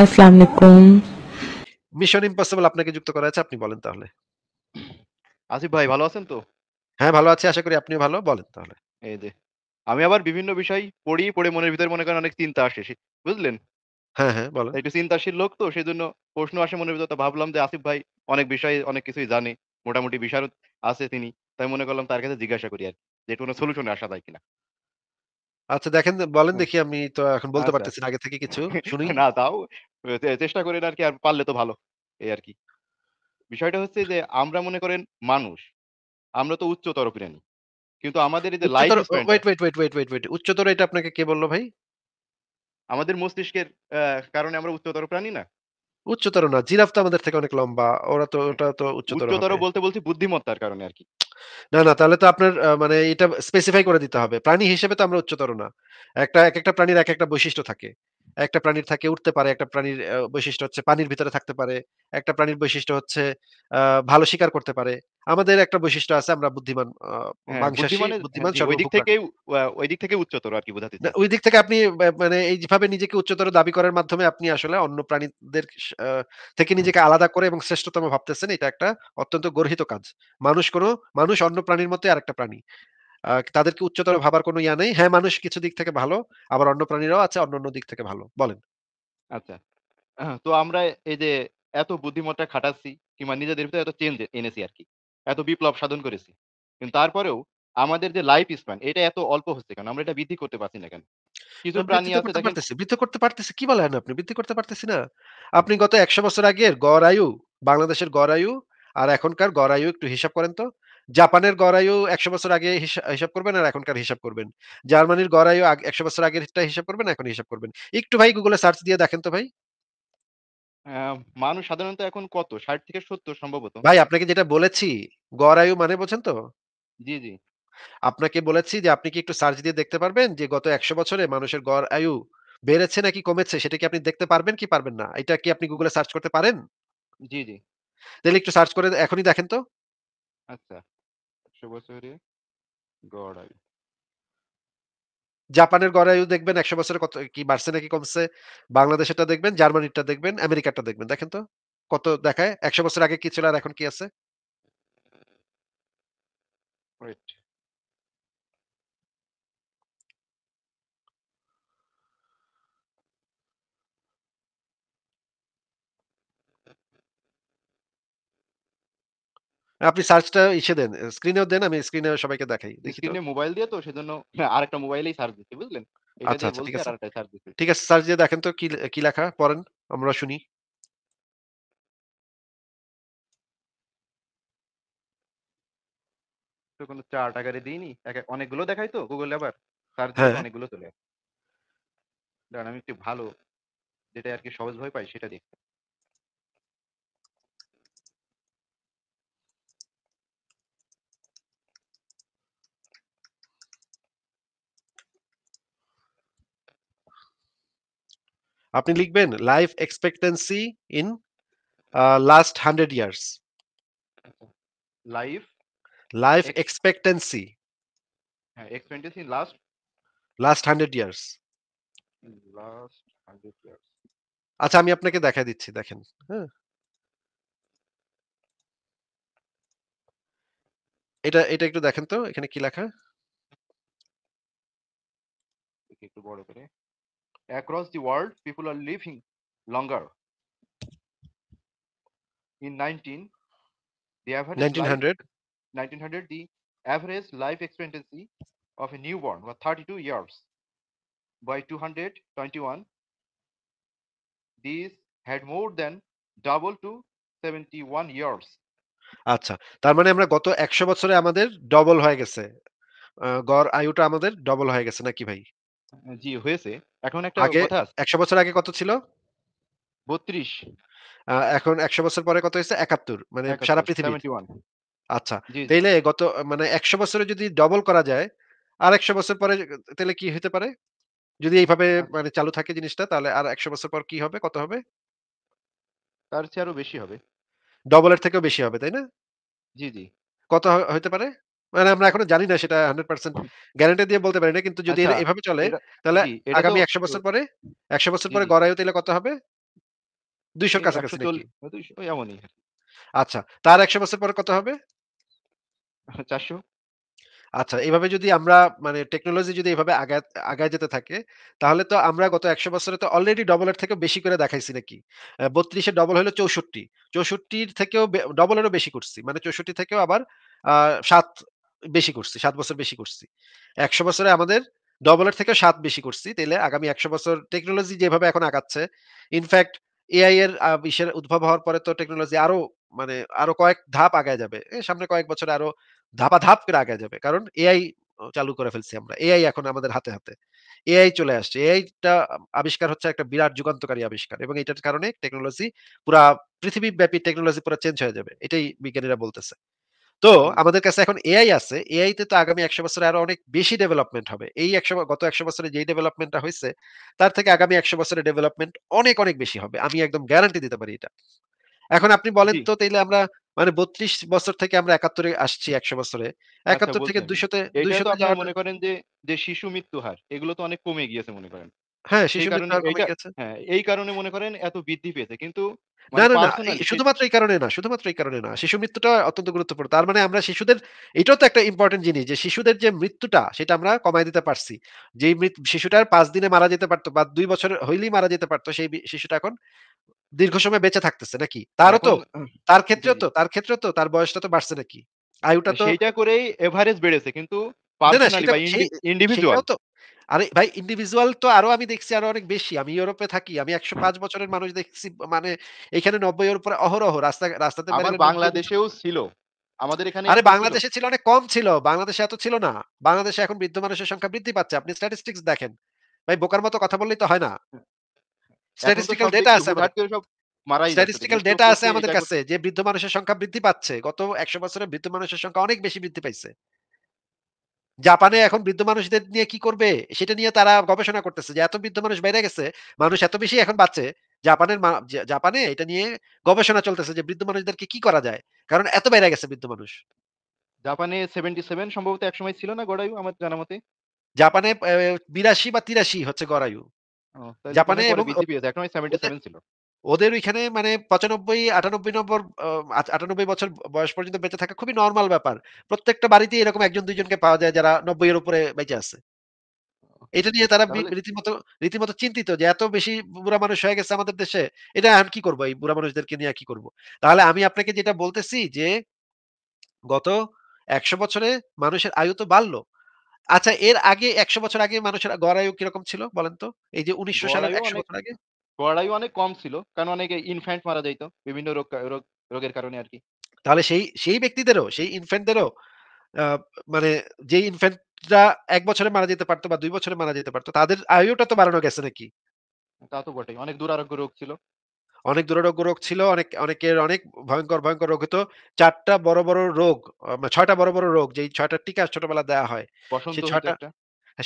আসসালামু আলাইকুম mission impossible আপনাকে যুক্ত করা আছে আপনি বলেন তাহলে আসিফ ভাই ভালো আছেন তো হ্যাঁ ভালো আছি আশা করি আপনি ভালো বলেন তাহলে এই যে আমি আবার বিভিন্ন বিষয় পড়ি পড়ে মনের ভিতরে মনে করেন অনেক চিন্তা আসে বুঝলেন হ্যাঁ হ্যাঁ বলো একটু চিন্তাশীল লোক তো সেই জন্য প্রশ্ন আসে মনের ভিতরে তো ভাবলাম যে আসিফ ভাই অনেক বিষয়ে অনেক কিছুই জানে মোটামুটি বিশারদ আছে তিনি তাই মনে করলাম তার কাছে জিজ্ঞাসা করি আর কি যে কোনো সলিউশনে আসা যায় কিনা আচ্ছা দেখেন বলেন দেখি আমি তো এখন বলতে আচ্ছা। পারতেছি আগে থেকে কিছু শুনি না তাও চেষ্টা করেন আর কি আর পারলে তো ভালো এই আর কি বিষয়টা হচ্ছে যে আমরা মনে করেন মানুষ আমরা তো উচ্চতর প্রাণী কিন্তু আমাদের এই যে life wait wait wait wait wait wait উচ্চতর এটা আপনাকে কে বললো ভাই আমাদের মস্তিষ্কের আহ, কারণে আমরা উচ্চতর প্রাণী না উচ্চতর না জিরাফ তো আমাদের থেকে অনেক লম্বা ওরা তো ওটা তো উচ্চতর উচ্চতর বলতে বলতে বুদ্ধিমত্তার কারণে আর কি না না তাহলে তো আপনার মানে এটা স্পেসিফাই করে দিতে হবে প্রাণী হিসেবে তো আমরা উচ্চতর না একটা এক একটা প্রাণীর এক একটা বৈশিষ্ট্য থাকে একটা প্রাণীর থাকে উঠতে পারে একটা প্রাণীর বৈশিষ্ট্য হচ্ছে পানির ভিতরে থাকতে পারে একটা প্রাণীর বৈশিষ্ট্য হচ্ছে ভালো শিকার করতে পারে আমাদের একটা বৈশিষ্ট্য আছে আমরা বুদ্ধিমান হ্যাঁ, হ্যাঁ, বুদ্ধিমান ওই দিক থেকে ওই দিক থেকে উচ্চতর আর কি বোঝাতে ওই দিক থেকে আপনি মানে এইভাবে নিজেকে উচ্চতর দাবি করার মাধ্যমে আপনি আসলে অন্য প্রাণীদের থেকে নিজেকে আলাদা করে এবং শ্রেষ্ঠতম ভাবতেছেন এটা একটা অত্যন্ত গর্হিত কাজ মানুষ কোনো মানুষ অন্য প্রাণীর মতো আরেকটা প্রাণী তাদেরকে উচ্চতর ভাবার কোনো ইয়া নেই হ্যাঁ মানুষ কিছু দিক থেকে ভালো আবার অন্য প্রাণীরাও আছে অন্য অন্য দিক থেকে ভালো বলেন আচ্ছা তো আমরা এই যে এত বুদ্ধিমত্তা খাটাচ্ছি কিংবা নিজেদের ভিতরে এত চেঞ্জ এনেছি আর কি এত বিপ্লব সাধন করেছি কিন্তু তারপরেও আমাদের যে লাইফ স্প্যান এটা এত অল্প হচ্ছে কেন আমরা এটা বৃদ্ধি করতে পারছি না কেন কিছু প্রাণী আছে বৃদ্ধি করতে পারতেছে কি বলেন আপনি বৃদ্ধি করতে পারতেছি না আপনি গত একশো বছর আগের গড় আয়ু বাংলাদেশের গড় আয়ু আর এখনকার গড় আয়ু একটু হিসাব করেন তো জাপানের গড়ায়ও একশো বছর আগে হিসাব করবেন আর এখনকার হিসাব করবেন জার্মানির গড়ায়ও একশো বছর আগেরটা হিসাব করবেন এখন হিসাব করবেন একটু ভাই গুগলে সার্চ দিয়ে দেখেন তো ভাই মানুষ সাধারণত এখন কত ষাট থেকে সত্তর সম্ভবত ভাই আপনাকে যেটা বলেছি গড়ায়ু মানে বলছেন তো জি জি আপনাকে বলেছি যে আপনি কি একটু সার্চ দিয়ে দেখতে পারবেন যে গত একশো বছরে মানুষের গড় আয়ু বেড়েছে নাকি কমেছে সেটা কি আপনি দেখতে পারবেন কি পারবেন না এটা কি আপনি গুগলে সার্চ করতে পারেন জি জি তাহলে একটু সার্চ করে এখনই দেখেন তো আচ্ছা জাপানের গড়াই জাপানের গড়ায়ু দেখবেন একশো বছরে কত কি বাড়ছে নাকি কমছে বাংলাদেশেরটা দেখবেন জার্মানিরটা দেখবেন আমেরিকাটা দেখবেন দেখেন তো কত দেখায় একশো বছর আগে কি ছিল আর এখন কি আছে রাইট আপনি সার্চটা ইসে দেন স্ক্রিনেও দেন আমি স্ক্রিনে সবাইকে দেখাই দেখি স্ক্রিনে মোবাইল দিয়ে তো সেজন্য আরেকটা মোবাইলেই সার্চ দিছি বুঝলেন আচ্ছা আচ্ছা ঠিক আছে ঠিক আছে সার্চ দিয়ে দেখেন তো কি কি লেখা পড়েন আমরা শুনি তো কোনো চার্ট আকারে দিইনি অনেকগুলো দেখাই তো গুগল আবার সার্চ হ্যাঁ। অনেকগুলো চলে দাঁড়ান আমি একটু ভালো যেটা আর কি সহজ সহজভাবে পাই সেটা দেখি আপনি লিখবেন life expectancy in last hundred years life life expectancy expectancy last last hundred years আচ্ছা আমি আপনাকে দেখা দিচ্ছি দেখেন হ্যাঁ এটা এটা একটু দেখেন তো এখানে কি লেখা একটু বড় করে across the world, people are living longer. In 19, the average 1900, life, 1900, the average life expectancy of a newborn was 32 years. By 221, these had more than double to 71 years. আচ্ছা তার মানে আমরা গত একশো বছরে আমাদের ডবল হয়ে গেছে গড় আয়ুটা আমাদের ডবল হয়ে গেছে নাকি ভাই জি হয়েছে। এখন একটা কথা আছে। ১০০ বছর আগে কত ছিল? ৩২। এখন ১০০ বছর পরে কত হইছে? ৭১ মানে সারা পৃথিবী 71 আচ্ছা, জি, তাইলে গত মানে ১০০ বছরে যদি ডবল করা যায়, আর ১০০ বছর পরে তাহলে কি হতে পারে? যদি এইভাবে আচ্ছা। মানে চালু থাকে জিনিসটা তাহলে আর ১০০ বছর পর কি হবে? কত হবে? তার চেয়ে আরো বেশি হবে। ডবল এর থেকেও বেশি হবে, তাই না? জি, জি। কত হতে পারে? মানে আমরা এখনো জানি না সেটা হান্ড্রেড পার্সেন্ট গ্যারান্টি দিয়ে বলতে পারি না কিন্তু যদি আচ্ছা, এভাবে চলে তাহলে আগামী একশো বছর পরে একশো বছর পরে তাহলে কত হবে দুইশোর কাছাকাছি আচ্ছা তার একশো বছর পরে কত হবে চারশো আচ্ছা যদি আমরা মানে টেকনোলজি যদি এভাবে আগায় যেতে থাকে তাহলে তো আমরা গত একশো বছরে তো অলরেডি ডবলের থেকে বেশি করে দেখাইছি নাকি বত্রিশে ডবল হলো চৌষট্টি চৌষট্টির থেকেও ডবলেরও বেশি করছি মানে চৌষট্টি থেকেও আবার সাত বেশি করছি সাত বছর বেশি করছি একশো বছরে আমাদের ডবলের থেকে সাত বেশি করছি তাহলে আগামী একশো বছর টেকনোলজি যেভাবে এখন আগাচ্ছে ইনফ্যাক্ট এআই এর বিশ্বের উদ্ভব হওয়ার পরে তো টেকনোলজি আরো মানে আরো কয়েক ধাপ আগায় যাবে সামনে কয়েক বছর আরো ধাপা ধাপ করে আগায় যাবে কারণ এআই চালু করে ফেলছি আমরা এআই এখন আমাদের হাতে হাতে এআই চলে আসছে এআইটা আবিষ্কার হচ্ছে একটা বিরাট যুগান্তকারী আবিষ্কার এবং এটার কারণে টেকনোলজি পুরা পৃথিবীব্যাপী টেকনোলজি পুরো চেঞ্জ হয়ে যাবে এটাই বিজ্ঞানীরা বলতেছে তো আমাদের কাছে এখন এআই আছে এআই তে তো আগামী একশো বছরে আরো অনেক বেশি ডেভেলপমেন্ট হবে এই একশো গত একশো বছরে যেই ডেভেলপমেন্টটা হয়েছে তার থেকে আগামী একশো বছরে ডেভেলপমেন্ট অনেক অনেক বেশি হবে আমি একদম গ্যারান্টি দিতে পারি এটা এখন আপনি বলেন তো তাইলে আমরা মানে বত্রিশ বছর থেকে আমরা একাত্তরে আসছি একশো বছরে আচ্ছা, একাত্তর থেকে দুশোতে দুইশো মনে করেন যে যে শিশু মৃত্যু হার এগুলো তো অনেক কমে গিয়েছে মনে করেন হ্যাঁ, হ্যাঁ, এই কারণে মনে করেন এত বৃদ্ধি পেয়েছে। কিন্তু না, মানে না, শুধুমাত্র এই কারণে না শুধুমাত্র এই কারণে না। শিশু মৃত্যুটা অত্যন্ত গুরুত্বপূর্ণ। তার মানে আমরা শিশুদের এটাও তো একটা জিনিস যে শিশুদের যে মৃত্যুটা সেটা আমরা দিতে পারছি। শিশুটার দিনে মারা যেতে বা দুই বছর হইলেই মারা যেতে পারতো সেই শিশুটা এখন দীর্ঘ সময় বেঁচে থাকতেছে নাকি? তারও তো তার ক্ষেত্রেও তো তার ক্ষেত্রেও তো তার বয়সটা তো বাড়ছে নাকি? আয়ুটা হ্যাঁ, তো সেইটা করেই এভারেজ বেড়েছে। কিন্তু না, সেটা সেই তো আরে ভাই ইন্ডিভিজুয়াল তো আরো আমি দেখছি আরো অনেক বেশি আমি ইউরোপে থাকি আমি একশো পাঁচ বছরের মানুষ দেখছি মানে এখানে নব্বই এর উপরে অহরহ রাস্তা রাস্তাতে বাংলাদেশেও ছিল আমাদের এখানে আরে বাংলাদেশে ছিল অনেক মানে কম ছিল বাংলাদেশে এত ছিল না বাংলাদেশে এখন বৃদ্ধ মানুষের সংখ্যা বৃদ্ধি পাচ্ছে আপনি স্ট্যাটিস্টিক্স দেখেন ভাই বোকার মতো কথা বললেই তো হয় না স্ট্যাটিস্টিক্যাল ডেটা আছে স্ট্যাটিস্টিক্যাল ডেটা আছে আমাদের কাছে যে বৃদ্ধ মানুষের সংখ্যা বৃদ্ধি পাচ্ছে গত একশো বছরে বৃদ্ধ মানুষের সংখ্যা অনেক বেশি বৃদ্ধি পাইছে জাপানে এখন বৃদ্ধ মানুষদের নিয়ে কি করবে সেটা নিয়ে তারা গবেষণা করতেছে যে এত বৃদ্ধ মানুষ বাইরে গেছে মানুষ এত বেশি এখন বাঁচে জাপানের জাপানে এটা নিয়ে গবেষণা চলতেছে যে বৃদ্ধ মানুষদেরকে কি করা যায় কারণ এত বাইরে গেছে বৃদ্ধ মানুষ জাপানে সেভেন্টি সেভেন সম্ভবত একসময় ছিল না গড়ায়ু আমার জানা মতে জাপানে বিরাশি বা তিরাশি হচ্ছে গড়ায়ু জাপানে এবং ওদের ওইখানে মানে পঁচানব্বই আটানব্বই নম্বর আটানব্বই বছর বয়স পর্যন্ত বেঁচে থাকা খুবই নর্মাল ব্যাপার প্রত্যেকটা বাড়িতে এরকম একজন দুইজনকে পাওয়া যায় যারা নব্বই এর উপরে বেঁচে আছে এটা নিয়ে তারা রীতিমতো রীতিমতো চিন্তিত যে এত বেশি বুড়া মানুষ হয়ে গেছে আমাদের দেশে এটা আমি কি করবো এই বুড়া মানুষদেরকে নিয়ে কি করব তাহলে আমি আপনাকে যেটা বলতেছি যে গত একশো বছরে মানুষের আয়ু তো বাড়লো আচ্ছা এর আগে একশো বছর আগে মানুষের গড় আয়ু কিরকম ছিল বলেন তো এই যে উনিশশো সালে একশো বছর আগে পড়াই অনেক কম ছিল কারণ অনেকে ইনফ্যান্ট মারা যাইতো বিভিন্ন রোগ রোগের কারণে আর কি তাহলে সেই সেই ব্যক্তিদেরও সেই ইনফ্যান্টদেরও মানে যে ইনফ্যান্টরা এক বছরে মারা যেতে পারতো বা দুই বছরে মারা যেতে পারতো তাদের আয়ুটা তো বাড়ানো গেছে নাকি তা তো বটেই অনেক দুরারোগ্য রোগ ছিল অনেক দুরারোগ্য রোগ ছিল অনেক অনেকের অনেক ভয়ঙ্কর ভয়ঙ্কর রোগ হতো চারটা বড় বড় রোগ মানে ছয়টা বড় বড় রোগ যেই ছয়টা টিকা ছোটবেলা দেওয়া হয় সেই ছয়টা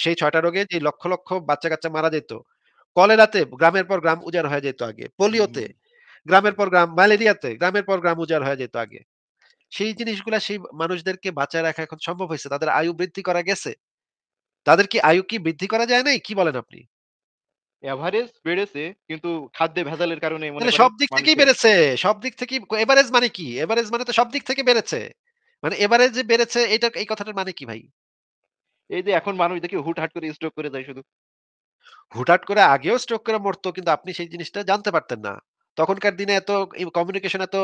সেই ছয়টা রোগে যে লক্ষ লক্ষ বাচ্চা কাচ্চা মারা যেত কলেরাতে গ্রামের পর গ্রাম উজাড় হয়ে যেত আগে পোলিওতে গ্রামের পর গ্রাম ম্যালেরিয়াতে গ্রামের পর গ্রাম উজাড় হয়ে যেত আগে সেই জিনিসগুলো সেই মানুষদেরকে বাঁচায় রাখা এখন সম্ভব হয়েছে তাদের আয়ু বৃদ্ধি করা গেছে তাদের কি আয়ু কি বৃদ্ধি করা যায় নাই কি বলেন আপনি এভারেজ বেড়েছে কিন্তু খাদ্যে ভেজালের কারণে মানে সব দিক থেকেই বেড়েছে সব দিক থেকেই এভারেজ মানে কি এভারেজ মানে তো সব দিক থেকে বেড়েছে মানে এভারেজ বেড়েছে এটা এই কথাটার মানে কি ভাই এই যে এখন মানুষ দেখি হাট করে স্ট্রোক করে যায় শুধু হুটহাট করে আগেও স্ট্রোক করে মরতো কিন্তু আপনি সেই জিনিসটা জানতে পারতেন না তখনকার দিনে এত কমিউনিকেশন এত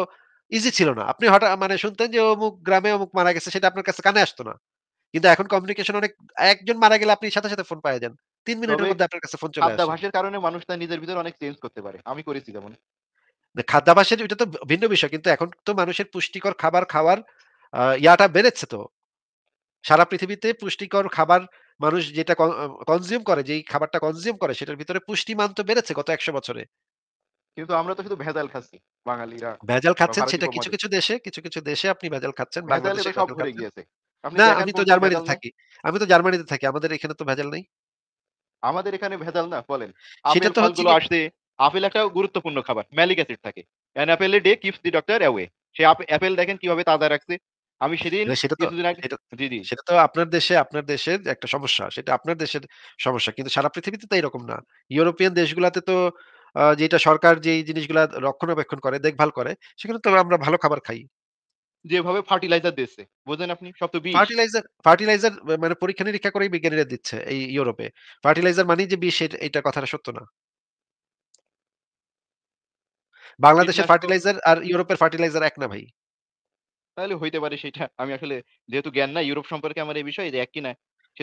ইজি ছিল না আপনি হঠাৎ মানে শুনতেন যে অমুক গ্রামে অমুক মারা গেছে সেটা আপনার কাছে কানে আসতো না কিন্তু এখন কমিউনিকেশন অনেক একজন মারা গেলে আপনি সাথে সাথে ফোন পাওয়া যান তিন মিনিটের মধ্যে আপনার কাছে ফোন চলে আসে খাদ্যাভাসের কারণে মানুষ তার নিজের ভিতর অনেক চেঞ্জ করতে পারে আমি করেছি যেমন খাদ্যাভাসের এটা তো ভিন্ন বিষয় কিন্তু এখন তো মানুষের পুষ্টিকর খাবার খাওয়ার ইয়াটা বেড়েছে তো সারা পৃথিবীতে পুষ্টিকর খাবার মানুষ যেটা কনজিউম করে যেই খাবারটা কনজিউম করে সেটার ভিতরে পুষ্টিমান তো বেড়েছে গত একশো বছরে কিন্তু আমরা তো শুধু ভেজাল খাচ্ছি বাঙালিরা ভেজাল খাচ্ছেন সেটা কিছু কিছু দেশে কিছু কিছু দেশে আপনি ভেজাল খাচ্ছেন বাংলাদেশে সব ভরে গিয়েছে না আমি তো জার্মানিতে থাকি আমি তো জার্মানিতে থাকি আমাদের এখানে তো ভেজাল নাই আমাদের এখানে ভেজাল না বলেন সেটা তো ফলগুলো আসে আপেল একটা গুরুত্বপূর্ণ খাবার ম্যালিক অ্যাসিড থাকে an apple a day keeps the doctor away সে অ্যাপেল দেখেন কিভাবে তাজা রাখছে আমি সেদিন সেটা তো সেটা তো আপনার দেশে আপনার দেশের একটা সমস্যা সেটা আপনার দেশের সমস্যা কিন্তু সারা পৃথিবীতে তো এরকম না ইউরোপিয়ান দেশগুলাতে তো যেটা সরকার যে জিনিসগুলা রক্ষণাবেক্ষণ করে দেখভাল করে সেখানে তো আমরা ভালো খাবার খাই যেভাবে ফার্টিলাইজার দিচ্ছে বোঝেন আপনি সব তো ফার্টিলাইজার ফার্টিলাইজার মানে পরীক্ষা নিরীক্ষা করে বিজ্ঞানীরা দিচ্ছে এই ইউরোপে ফার্টিলাইজার মানে যে বিষ এটা কথাটা সত্য না বাংলাদেশের ফার্টিলাইজার আর ইউরোপের ফার্টিলাইজার এক না ভাই তাহলে হইতে পারে সেটা আমি আসলে যেহেতু জ্ঞান না ইউরোপ সম্পর্কে আমার এই বিষয় এক কিনা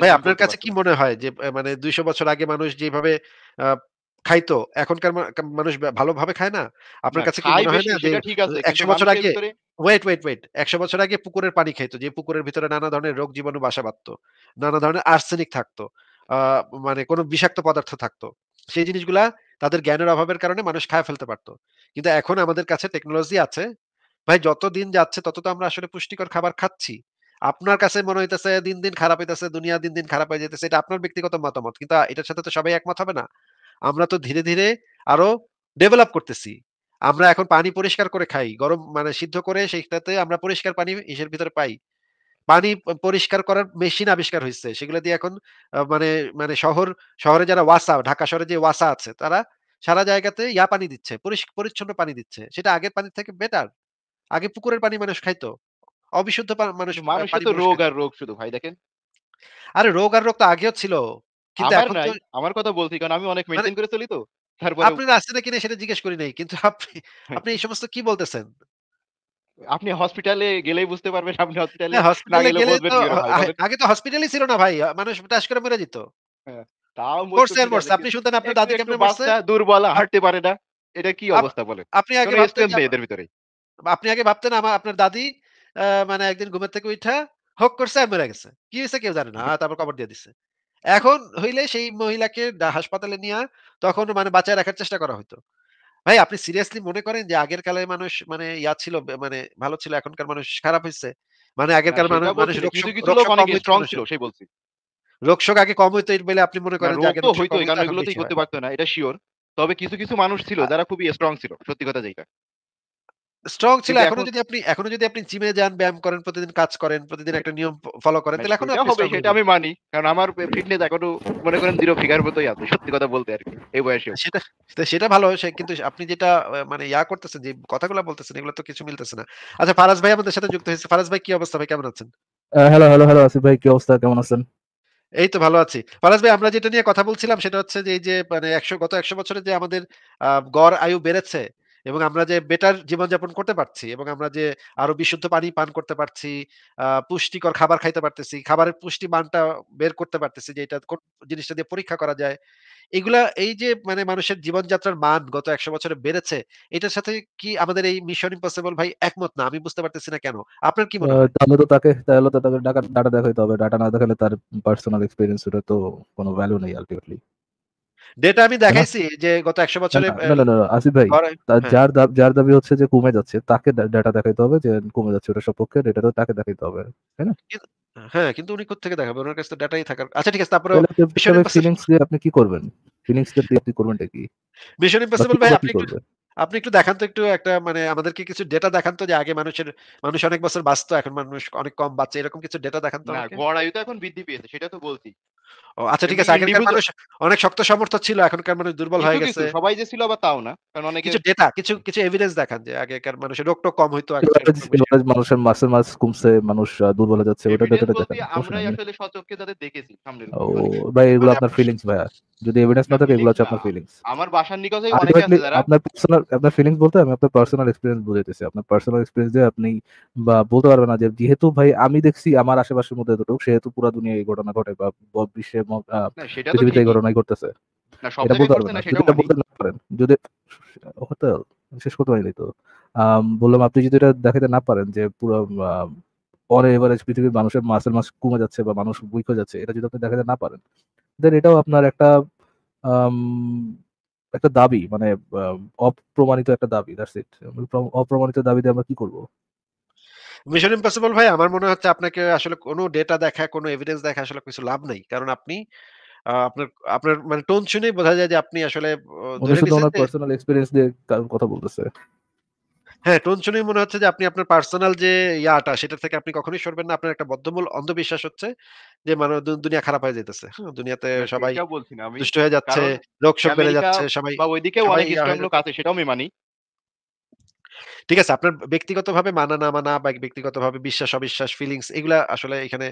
ভাই আপনার কাছে কি মনে হয় যে মানে দুইশো বছর আগে মানুষ যেভাবে খাইতো এখনকার মানুষ ভালোভাবে খায় না আপনার কাছে কি মনে হয় না যে একশো বছর আগে ওয়েট ওয়েট ওয়েট একশো বছর আগে পুকুরের পানি খাইতো যে পুকুরের ভিতরে নানা ধরনের রোগ জীবাণু বাসা বাঁধতো নানা ধরনের আর্সেনিক থাকতো মানে কোনো বিষাক্ত পদার্থ থাকতো সেই জিনিসগুলা তাদের জ্ঞানের অভাবের কারণে মানুষ খায় ফেলতে পারতো কিন্তু এখন আমাদের কাছে টেকনোলজি আছে ভাই যত দিন যাচ্ছে তত তো আমরা আসলে পুষ্টিকর খাবার খাচ্ছি আপনার কাছে মনে হইতেছে দিন দিন খারাপ হইতেছে দুনিয়া দিন দিন খারাপ হয়ে যেতেছে এটা আপনার ব্যক্তিগত মতামত কিন্তু এটার সাথে তো সবাই একমত হবে না আমরা তো ধীরে ধীরে আরো ডেভেলপ করতেছি আমরা এখন পানি পরিষ্কার করে খাই গরম মানে সিদ্ধ করে সেইটাতে আমরা পরিষ্কার পানি ইসের ভিতরে পাই পানি পরিষ্কার করার মেশিন আবিষ্কার হয়েছে সেগুলো দিয়ে এখন মানে মানে শহর শহরে যারা ওয়াসা ঢাকা শহরে যে ওয়াসা আছে তারা সারা জায়গাতে ইয়া পানি দিচ্ছে পরিচ্ছন্ন পানি দিচ্ছে সেটা আগের পানির থেকে বেটার আগে পুকুরের পানি মানুষ খাইতো অবিশুদ্ধ মানুষ তো রোগ আর রোগ শুধু ভাই দেখেন আরে রোগ আর রোগ তো আগেও ছিল কিন্তু এখন আমার কথা বলছি কারণ আমি অনেক মানে মেনটেন করে চলি তো তারপরে আপনি আসছে নাকি না সেটা জিজ্ঞেস করি নাই কিন্তু আপনি হ্যাঁ। আপনি এই সমস্ত কি বলতেছেন আপনি হসপিটালে গেলেই বুঝতে পারবেন আপনি হসপিটালে হ্যাঁ, না গেলে বুঝবেন আগে তো হসপিটালই ছিল না ভাই মানুষ টাস করে মরে যেত হ্যাঁ, তাও মরছে মরছে আপনি শুনতেন আপনার দাদি কেমনে মরছে দুর্বল হাঁটতে পারে না এটা কি অবস্থা বলে আপনি আগে হসপিটালে এদের ভিতরে আপনি আগে ভাবতেন আমার আপনার দাদি মানে একদিন ঘুমের থেকে উঠা হক করছে আর মেরে গেছে কি হয়েছে কেউ জানে না তারপর কবর দিয়ে দিছে এখন হইলে সেই মহিলাকে হাসপাতালে নিয়ে তখন মানে বাঁচায় রাখার চেষ্টা করা হতো ভাই আপনি সিরিয়াসলি মনে করেন যে আগের কালের মানুষ মানে ইয়া ছিল মানে ভালো ছিল এখনকার মানুষ খারাপ হয়েছে মানে আগের কালের মানুষ মানুষ ছিল সেই বলছি রোগ শোক আগে কম হইতো বলে আপনি মনে করেন যে হইতো এগুলোতেই করতে পারতো না এটা শিওর তবে কিছু কিছু মানুষ ছিল যারা খুবই স্ট্রং ছিল সত্যি কথা যেটা স্ট্রং ছিল এখনো যদি আপনি এখনো যদি আপনি জিমে যান ব্যায়াম করেন প্রতিদিন কাজ করেন প্রতিদিন একটা নিয়ম ফলো করেন তাহলে এখনো হবে সেটা আমি মানি কারণ আমার ফিটনেস এখনো মনে করেন জিরো ফিগার মতোই আছে সত্যি কথা বলতে আর কি এই বয়সে সেটা সেটা ভালো সে কিন্তু আপনি যেটা মানে ইয়া করতেছেন যে কথাগুলো বলতেছেন এগুলো তো কিছু মিলতেছে না আচ্ছা ফারাজ ভাই আমাদের সাথে যুক্ত হয়েছে ফারাজ ভাই কি অবস্থা ভাই কেমন আছেন হ্যালো হ্যালো হ্যালো আসিফ ভাই কি অবস্থা কেমন আছেন এই তো ভালো আছি ফারাজ ভাই আমরা যেটা নিয়ে কথা বলছিলাম সেটা হচ্ছে যে এই যে মানে একশো গত একশো বছরে যে আমাদের গড় আয়ু বেড়েছে এবং আমরা যে বেটার জীবনযাপন করতে পারছি এবং আমরা যে আরো বিশুদ্ধ পানি পান করতে পারছি পুষ্টিকর খাবার খাইতে পারতেছি খাবারের পুষ্টি মানটা বের করতে পারতেছি যে এটা জিনিসটা দিয়ে পরীক্ষা করা যায় এগুলা এই যে মানে মানুষের জীবনযাত্রার মান গত একশো বছরে বেড়েছে এটার সাথে কি আমাদের এই মিশন ইম্পসিবল ভাই একমত না আমি বুঝতে পারতেছি না কেন আপনার কি তাহলে তো তাকে তাহলে তো তাকে ডাটা দেখাইতে হবে ডাটা না দেখালে তার পার্সোনাল এক্সপিরিয়েন্স তো কোনো ভ্যালু নেই আলটিমেটলি ডেটা আমি দেখাইছি যে গত একশো বছরে না না ভাই হ্যাঁ। যার যার দাবি হচ্ছে যে কমে যাচ্ছে তাকে ডেটা দেখাইতে হবে যে কমে যাচ্ছে ওটা সপক্ষে ডেটাটা তাকে দেখাইতে হবে তাই না হ্যাঁ কিন্তু উনি কোথা থেকে দেখাবেন ওনার কাছে তো ডেটাই থাকার আচ্ছা ঠিক আছে তারপরে বিষয় ফিলিংস দিয়ে আপনি কি করবেন ফিলিংস দিয়ে আপনি করবেনটা কি মিশন ইম্পসিবল ভাই আপনি আপনি একটু দেখান তো একটু একটা মানে আমাদেরকে কিছু ডেটা দেখান তো যে আগে মানুষের মানুষ অনেক বছর বাঁচতো এখন মানুষ অনেক কম বাঁচছে এরকম কিছু ডেটা দেখান তো গড় আয়ু তো এখন বৃদ্ধি পেয়েছে সেটা তো বলছি ও আচ্ছা ঠিক আছে আগেকার মানুষ অনেক শক্ত সমর্থ ছিল এখনকার মানুষ দুর্বল হয়ে গেছে সবাই যে ছিল আবার তাও না কারণ অনেক কিছু ডেটা কিছু কিছু এভিডেন্স দেখান যে আগেকার মানুষের রোগ কম হইতো মানুষের মাসের মাস কমছে মানুষ দুর্বল হয়ে যাচ্ছে ওটা ডেটাটা দেখান আমরাই আসলে সচক্ষে যাদের দেখেছি সামনে ও ভাই এগুলো মানে আপনার ফিলিংস ভাই যদি এভিডেন্স না থাকে এগুলো হচ্ছে আপনার ফিলিংস আমার বাসার নিকটেই অনেক আছে যারা আপনার পার্সোনাল আপনার ফিলিংস বলতে আমি আপনার পার্সোনাল এক্সপিরিয়েন্স বুঝাইতেছি আপনার পার্সোনাল এক্সপিরিয়েন্স দিয়ে আপনি বা বলতে পারবেন না যেহেতু ভাই আমি দেখছি আমার আশেপাশের মধ্যে দুটো সেহেতু পুরো দুনিয়া এই ঘটনা ঘটে বা বিশ্বে পৃথিবীতে এই ঘটনাই ঘটতেছে এটা বলতে পারবেন এটা বলতে না পারেন যদি শেষ করতে পারিনি তো বললাম আপনি যদি এটা দেখাতে না পারেন যে পুরো অন এভারেজ পৃথিবীর মানুষের মাসের মাস কমে যাচ্ছে বা মানুষ উইক যাচ্ছে এটা যদি আপনি দেখাতে না পারেন দেন এটাও আপনার একটা একটা দাবি মানে অপ্রমাণিত একটা দাবি দ্যাটস ইট অপ্রমাণিত দাবিতে আমরা কি করব মিশন ইম্পসিবল ভাই আমার মনে হচ্ছে আপনাকে আসলে কোনো ডেটা দেখা কোনো এভিডেন্স দেখা আসলে কিছু লাভ নেই কারণ আপনি আপনার আপনার মানে টোন শুনেই বোঝা যায় যে আপনি আসলে পার্সোনাল এক্সপেরিয়েন্স দিয়ে কথা বলতেছে হ্যাঁ টোন শুনেই মনে হচ্ছে যে আপনি আপনার পার্সোনাল যে ইয়াটা সেটা থেকে আপনি কখনোই সরবেন না আপনার একটা বদ্ধমূল অন্ধবিশ্বাস হচ্ছে যে মানে দুনিয়া খারাপ হয়ে যেতেছে দুনিয়াতে সবাই দুষ্ট হয়ে যাচ্ছে লোক সব বেড়ে যাচ্ছে সবাই বা ওইদিকে অনেক ইসলাম লোক আছে সেটাও আমি মানি ঠিক আছে আপনার ব্যক্তিগতভাবে মানা না মানা বা ব্যক্তিগতভাবে বিশ্বাস অবিশ্বাস ফিলিংস এগুলা আসলে এখানে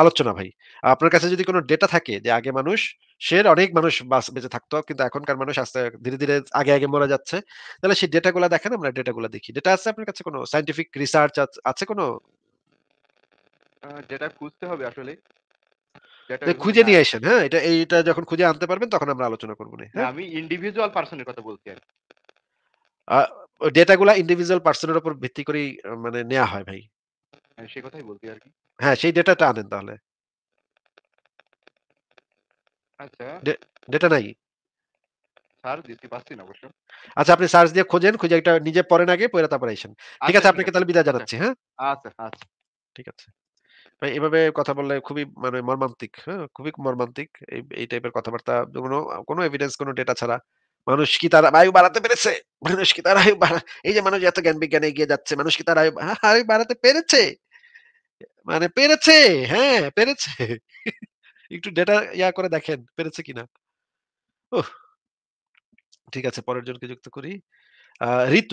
আলোচনা ভাই আপনার কাছে যদি কোনো ডেটা থাকে যে আগে মানুষ সে অনেক মানুষ বেঁচে থাকতো কিন্তু এখনকার মানুষ আস্তে ধীরে ধীরে আগে আগে মরা যাচ্ছে তাহলে সেই ডেটা গুলা দেখেন আমরা ডেটা গুলা দেখি ডেটা আছে আপনার কাছে কোনো সাইন্টিফিক রিসার্চ আছে কোনো যেটা খুঁজতে হবে আসলে খুঁজে নিয়ে আসেন হ্যাঁ এটা এইটা যখন খুঁজে আনতে পারবেন তখন আমরা আলোচনা করব না হ্যাঁ? আমি ইন্ডিভিজুয়াল পার্সনের কথা বলছি আর ডেটাগুলা ইন্ডিভিজুয়াল পার্সনের উপর ভিত্তি করে মানে নেওয়া হয় ভাই সেই কথাই বলছি আর কি হ্যাঁ সেই ডেটাটা আনেন তাহলে আচ্ছা ডেটা নাই সার্চ দিতে পারছি না অবশ্য আচ্ছা আপনি সার্চ দিয়ে খোঁজেন খুঁজে একটা নিজে পড়েন আগে পড়ে তারপরে আসেন ঠিক আচ্ছা, আছে আপনাকে তাহলে বিদায় আচ্ছা, জানাচ্ছি হ্যাঁ আচ্ছা আচ্ছা ঠিক আছে ভাই এভাবে কথা বললে খুবই মানে মর্মান্তিক, হ্যাঁ? খুবই মর্মান্তিক। এই এই টাইপের কথাবার্তা কোনো কোনো এভিডেন্স কোনো ডেটা ছাড়া। মানুষ কি তার আয়ু বাড়াতে পেরেছে? মানুষ কি তার আয়ু এই যে মানুষ এত জ্ঞান-বিজ্ঞানে এগিয়ে যাচ্ছে, মানুষ কি তার আয়ু হ্যাঁ, আয়ু বাড়াতে পেরেছে? মানে পেরেছে, হ্যাঁ পেরেছে। একটু ডেটা ইয়া করে দেখেন পেরেছে কিনা। উহ! ঠিক আছে পরের জনকে যুক্ত করি। আ ঋতু।